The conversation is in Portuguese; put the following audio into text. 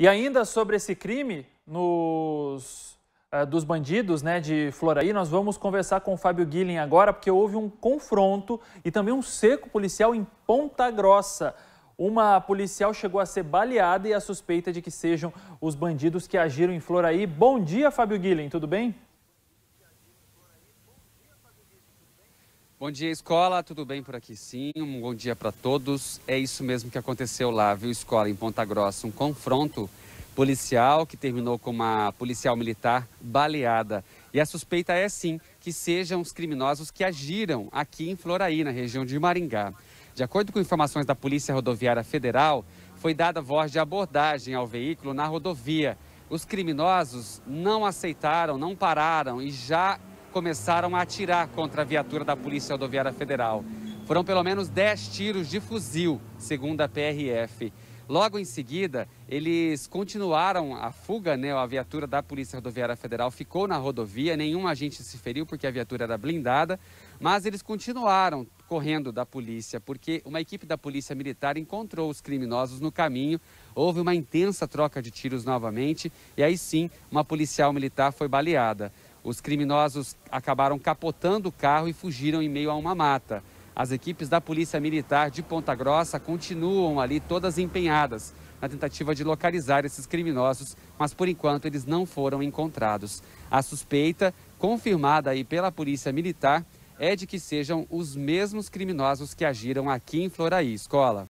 E ainda sobre esse crime nos, uh, dos bandidos né, de Floraí, nós vamos conversar com o Fábio Guilhem agora, porque houve um confronto e também um seco policial em Ponta Grossa. Uma policial chegou a ser baleada e a suspeita de que sejam os bandidos que agiram em Floraí. Bom dia, Fábio Guilhem, tudo bem? Bom dia, escola. Tudo bem por aqui? Sim, um bom dia para todos. É isso mesmo que aconteceu lá, viu, escola, em Ponta Grossa. Um confronto policial que terminou com uma policial militar baleada. E a suspeita é, sim, que sejam os criminosos que agiram aqui em Floraí, na região de Maringá. De acordo com informações da Polícia Rodoviária Federal, foi dada voz de abordagem ao veículo na rodovia. Os criminosos não aceitaram, não pararam e já começaram a atirar contra a viatura da Polícia Rodoviária Federal. Foram pelo menos 10 tiros de fuzil, segundo a PRF. Logo em seguida, eles continuaram a fuga, né? A viatura da Polícia Rodoviária Federal ficou na rodovia, nenhum agente se feriu porque a viatura era blindada, mas eles continuaram correndo da polícia, porque uma equipe da Polícia Militar encontrou os criminosos no caminho, houve uma intensa troca de tiros novamente e aí sim, uma policial militar foi baleada. Os criminosos acabaram capotando o carro e fugiram em meio a uma mata. As equipes da Polícia Militar de Ponta Grossa continuam ali todas empenhadas na tentativa de localizar esses criminosos, mas por enquanto eles não foram encontrados. A suspeita, confirmada aí pela Polícia Militar, é de que sejam os mesmos criminosos que agiram aqui em Floraí. Escola.